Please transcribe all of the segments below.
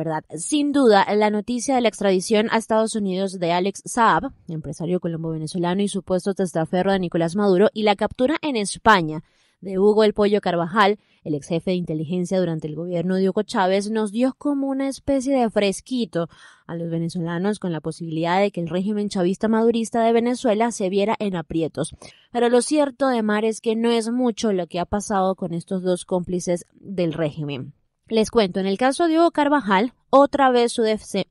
verdad. Sin duda, la noticia de la extradición a Estados Unidos de Alex Saab, empresario colombo-venezolano y supuesto testaferro de Nicolás Maduro, y la captura en España de Hugo El Pollo Carvajal, el ex jefe de inteligencia durante el gobierno de Hugo Chávez, nos dio como una especie de fresquito a los venezolanos con la posibilidad de que el régimen chavista madurista de Venezuela se viera en aprietos. Pero lo cierto de Mar es que no es mucho lo que ha pasado con estos dos cómplices del régimen. Les cuento, en el caso de Hugo Carvajal, otra vez su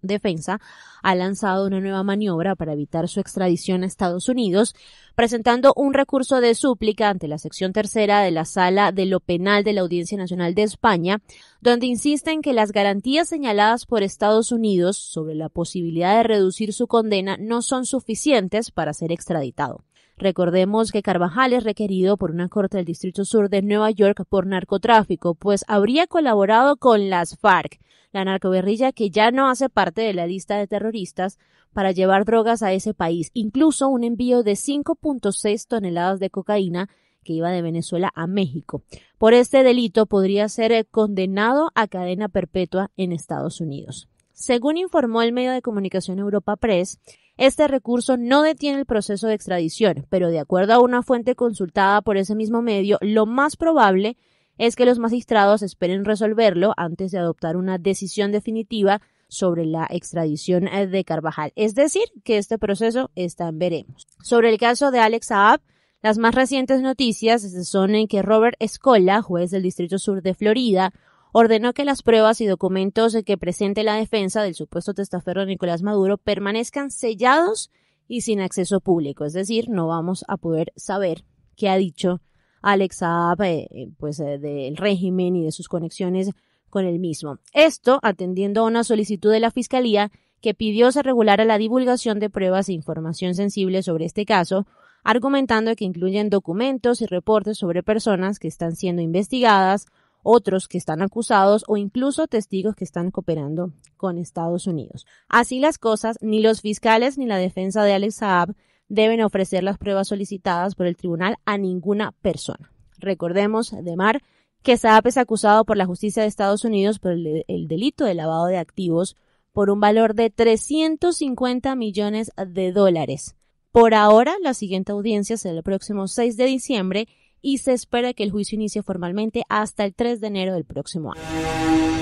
defensa ha lanzado una nueva maniobra para evitar su extradición a Estados Unidos, presentando un recurso de súplica ante la sección tercera de la sala de lo penal de la Audiencia Nacional de España, donde insisten que las garantías señaladas por Estados Unidos sobre la posibilidad de reducir su condena no son suficientes para ser extraditado. Recordemos que Carvajal es requerido por una corte del Distrito Sur de Nueva York por narcotráfico, pues habría colaborado con las FARC, la narcoguerrilla que ya no hace parte de la lista de terroristas, para llevar drogas a ese país, incluso un envío de 5.6 toneladas de cocaína que iba de Venezuela a México. Por este delito podría ser eh, condenado a cadena perpetua en Estados Unidos. Según informó el medio de comunicación Europa Press, este recurso no detiene el proceso de extradición, pero de acuerdo a una fuente consultada por ese mismo medio, lo más probable es que los magistrados esperen resolverlo antes de adoptar una decisión definitiva sobre la extradición eh, de Carvajal. Es decir, que este proceso está en veremos. Sobre el caso de Alex Saab, las más recientes noticias son en que Robert Escola, juez del Distrito Sur de Florida, ordenó que las pruebas y documentos que presente la defensa del supuesto testaferro Nicolás Maduro permanezcan sellados y sin acceso público, es decir, no vamos a poder saber qué ha dicho Alex Saab eh, eh, pues, eh, del régimen y de sus conexiones con el mismo. Esto atendiendo a una solicitud de la Fiscalía que pidió se regulara la divulgación de pruebas e información sensible sobre este caso, argumentando que incluyen documentos y reportes sobre personas que están siendo investigadas otros que están acusados o incluso testigos que están cooperando con Estados Unidos. Así las cosas, ni los fiscales ni la defensa de Alex Saab deben ofrecer las pruebas solicitadas por el tribunal a ninguna persona. Recordemos, Demar, que Saab es acusado por la justicia de Estados Unidos por el, delito de lavado de activos por un valor de 350 millones de dólares. Por ahora, la siguiente audiencia será el próximo 6 de diciembre y se espera que el juicio inicie formalmente hasta el 3 de enero del próximo año.